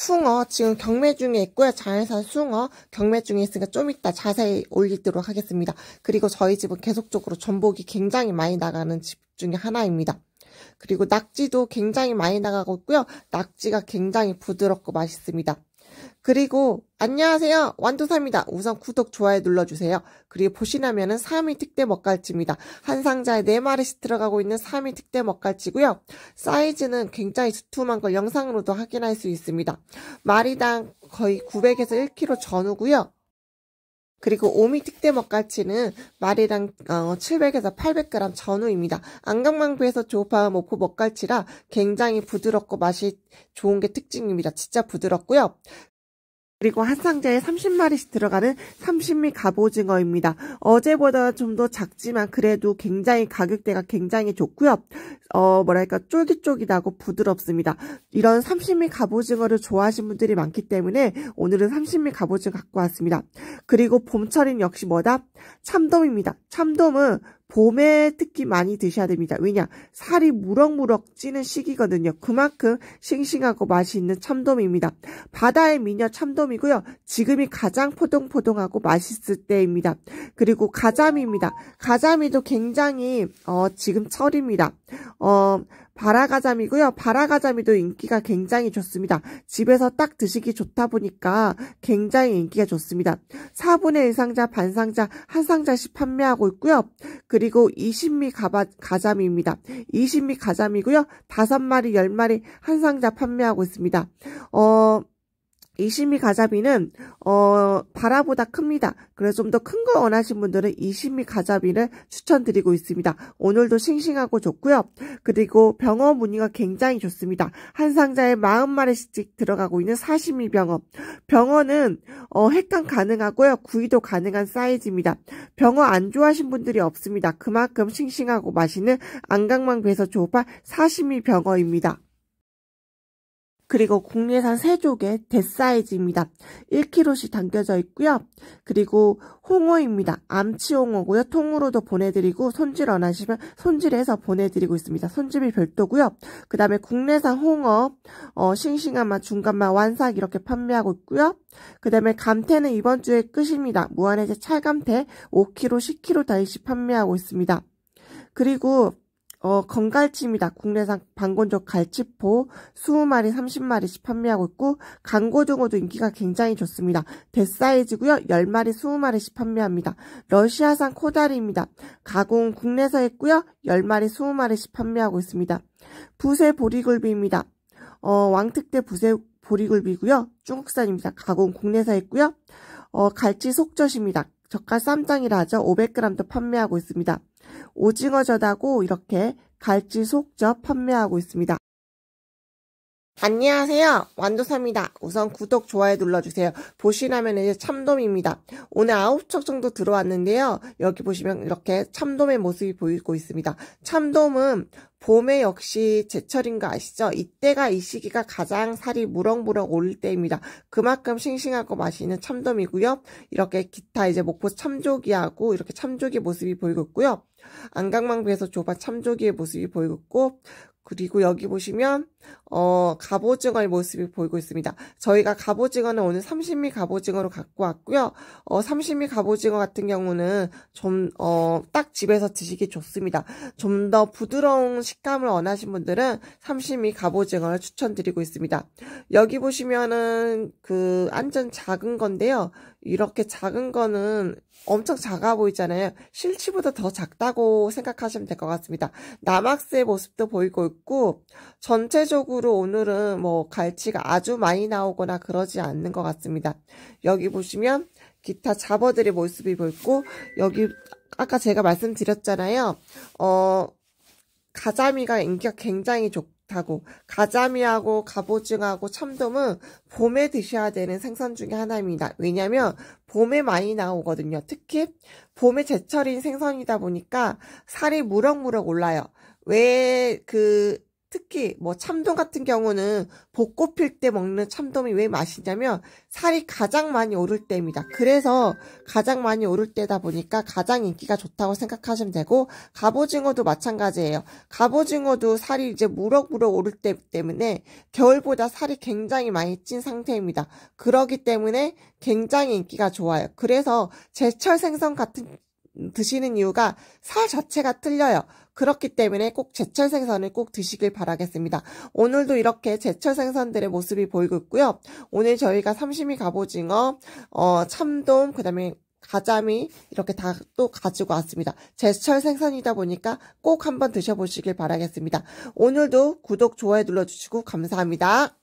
숭어 지금 경매 중에 있고요. 자연산 숭어 경매 중에 있으니까 좀 이따 자세히 올리도록 하겠습니다. 그리고 저희 집은 계속적으로 전복이 굉장히 많이 나가는 집 중에 하나입니다. 그리고 낙지도 굉장히 많이 나가고 있고요. 낙지가 굉장히 부드럽고 맛있습니다. 그리고 안녕하세요 완두사입니다 우선 구독 좋아요 눌러주세요 그리고 보시라면은 3위 특대 먹갈치입니다 한 상자에 4마리씩 들어가고 있는 3위 특대 먹갈치고요 사이즈는 굉장히 두툼한 걸 영상으로도 확인할 수 있습니다 마리당 거의 900에서 1kg 전후고요 그리고 오미 특대 먹갈치는 마리당 700에서 어, 800g 전후입니다. 안강망부에서 조파한 오포 먹갈치라 굉장히 부드럽고 맛이 좋은 게 특징입니다. 진짜 부드럽고요. 그리고 한 상자에 30마리씩 들어가는 30미 갑오징어입니다. 어제보다 좀 더 작지만 그래도 굉장히 가격대가 굉장히 좋고요. 어 뭐랄까 쫄깃쫄깃하고 부드럽습니다. 이런 30미 갑오징어를 좋아하시는 분들이 많기 때문에 오늘은 30미 갑오징어 갖고 왔습니다. 그리고 봄철인 역시 뭐다? 참돔입니다. 참돔은 봄에 특히 많이 드셔야 됩니다. 왜냐? 살이 무럭무럭 찌는 시기거든요. 그만큼 싱싱하고 맛있는 참돔입니다. 바다의 미녀 참돔이고요. 지금이 가장 포동포동하고 맛있을 때입니다. 그리고 가자미입니다. 가자미도 굉장히 어, 지금 철입니다. 어, 바라가자미고요. 바라가자미도 인기가 굉장히 좋습니다. 집에서 딱 드시기 좋다 보니까 굉장히 인기가 좋습니다. 4분의 1상자, 반상자, 한상자씩 판매하고 있고요. 그리고 20미 가바, 가자미입니다. 20미 가자미고요. 5마리, 10마리 한상자 판매하고 있습니다. 어... 이심이 가자비는 어, 바라보다 큽니다. 그래서 좀 더 큰 거 원하신 분들은 이심이 가자비를 추천드리고 있습니다. 오늘도 싱싱하고 좋고요. 그리고 병어 무늬가 굉장히 좋습니다. 한 상자에 40마리씩 들어가고 있는 사시미 병어. 병어는 어, 핵강 가능하고요. 구이도 가능한 사이즈입니다. 병어 안 좋아하신 분들이 없습니다. 그만큼 싱싱하고 맛있는 안강망 배서 조파 사시미 병어입니다. 그리고 국내산 세조개 대사이즈입니다. 1kg씩 담겨져 있고요. 그리고 홍어입니다. 암치 홍어고요. 통으로도 보내드리고 손질 원하시면 손질해서 보내드리고 있습니다. 손질이 별도고요. 그 다음에 국내산 홍어 어, 싱싱한 맛, 중간 맛, 완삭 이렇게 판매하고 있고요. 그 다음에 감태는 이번 주에 끝입니다. 무한해제 찰감태 5kg, 10kg 단위씩 판매하고 있습니다. 그리고 어, 건갈찜이다. 국내산 방건조 갈치포 20마리, 30마리씩 판매하고 있고 강고종어도 인기가 굉장히 좋습니다. 대사이즈고요. 10마리, 20마리씩 판매합니다. 러시아산 코다리입니다. 가공 국내서 했고요. 10마리, 20마리씩 판매하고 있습니다. 부세 보리굴비입니다. 어, 왕특대 부세 보리굴비고요. 중국산입니다. 가공 국내서 했고요. 어, 갈치 속젓입니다. 젓갈 쌈장이라 하죠. 500g도 판매하고 있습니다. 오징어젓하고 이렇게 갈치 속젓 판매하고 있습니다. 안녕하세요. 완도사입니다. 우선 구독, 좋아요 눌러주세요. 보시라면 이제 참돔입니다. 오늘 아홉 척 정도 들어왔는데요. 여기 보시면 이렇게 참돔의 모습이 보이고 있습니다. 참돔은 봄에 역시 제철인 거 아시죠? 이때가 이 시기가 가장 살이 무럭무럭 오를 때입니다. 그만큼 싱싱하고 맛있는 참돔이고요. 이렇게 기타 이제 목포 참조기하고 이렇게 참조기 모습이 보이고 있고요. 안강망부에서 좁아 참조기의 모습이 보이고 있고 그리고 여기 보시면 어, 갑오징어의 모습이 보이고 있습니다. 저희가 갑오징어는 오늘 30미 갑오징어로 갖고 왔고요. 어, 30미 갑오징어 같은 경우는 좀 어, 딱 집에서 드시기 좋습니다. 좀 더 부드러운 식감을 원하신 분들은 30미 갑오징어를 추천드리고 있습니다. 여기 보시면은 그 완전 작은 건데요. 이렇게 작은 거는 엄청 작아 보이잖아요. 실치보다 더 작다고 생각하시면 될 것 같습니다. 남학스의 모습도 보이고 없고 전체적으로 오늘은 뭐 갈치가 아주 많이 나오거나 그러지 않는 것 같습니다. 여기 보시면 기타 잡어들의 모습이 보이고 여기 아까 제가 말씀드렸잖아요. 어 가자미가 인기가 굉장히 좋다고 가자미하고 갑오징하고 참돔은 봄에 드셔야 되는 생선 중에 하나입니다. 왜냐하면 봄에 많이 나오거든요. 특히 봄에 제철인 생선이다 보니까 살이 무럭무럭 올라요. 왜그 특히 뭐 참돔 같은 경우는 벚꽃 필때 먹는 참돔이 왜 맛있냐면 살이 가장 많이 오를 때입니다. 그래서 가장 많이 오를 때다 보니까 가장 인기가 좋다고 생각하시면 되고 갑오징어도 마찬가지예요. 갑오징어도 살이 이제 무럭무럭 오를 때 때문에 겨울보다 살이 굉장히 많이 찐 상태입니다. 그러기 때문에 굉장히 인기가 좋아요. 그래서 제철 생선 같은 드시는 이유가 사 자체가 틀려요. 그렇기 때문에 꼭 제철 생선을 꼭 드시길 바라겠습니다. 오늘도 이렇게 제철 생선들의 모습이 보이고 있고요. 오늘 저희가 삼심이 갑오징어, 어, 참돔, 그 다음에 가자미 이렇게 다 또 가지고 왔습니다. 제철 생선이다 보니까 꼭 한번 드셔보시길 바라겠습니다. 오늘도 구독, 좋아요 눌러주시고 감사합니다.